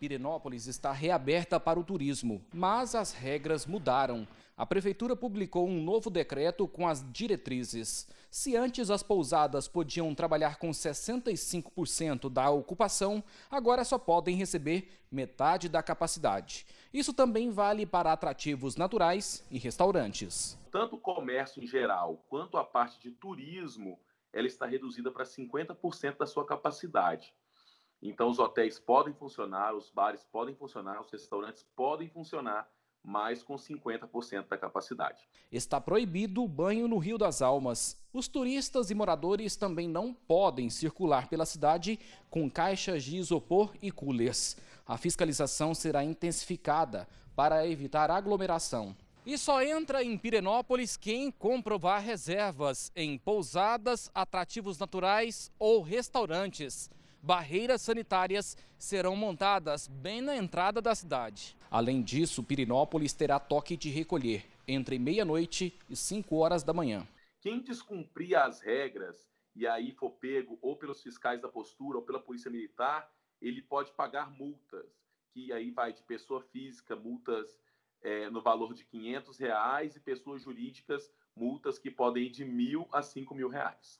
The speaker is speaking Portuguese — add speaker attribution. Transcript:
Speaker 1: Pirenópolis está reaberta para o turismo, mas as regras mudaram. A prefeitura publicou um novo decreto com as diretrizes. Se antes as pousadas podiam trabalhar com 65% da ocupação, agora só podem receber metade da capacidade. Isso também vale para atrativos naturais e restaurantes.
Speaker 2: Tanto o comércio em geral quanto a parte de turismo, ela está reduzida para 50% da sua capacidade. Então, os hotéis podem funcionar, os bares podem funcionar, os restaurantes podem funcionar, mas com 50% da capacidade. Está
Speaker 1: proibido o banho no Rio das Almas. Os turistas e moradores também não podem circular pela cidade com caixas de isopor e coolers. A fiscalização será intensificada para evitar aglomeração. E só entra em Pirenópolis quem comprovar reservas em pousadas, atrativos naturais ou restaurantes barreiras sanitárias serão montadas
Speaker 2: bem na entrada da cidade.
Speaker 1: Além disso, Pirinópolis terá toque de recolher entre meia-noite e 5 horas da manhã.
Speaker 2: Quem descumprir as regras e aí for pego ou pelos fiscais da postura ou pela polícia militar, ele pode pagar multas, que aí vai de pessoa física, multas é, no valor de 500 reais e pessoas jurídicas, multas que podem ir de mil a cinco mil reais.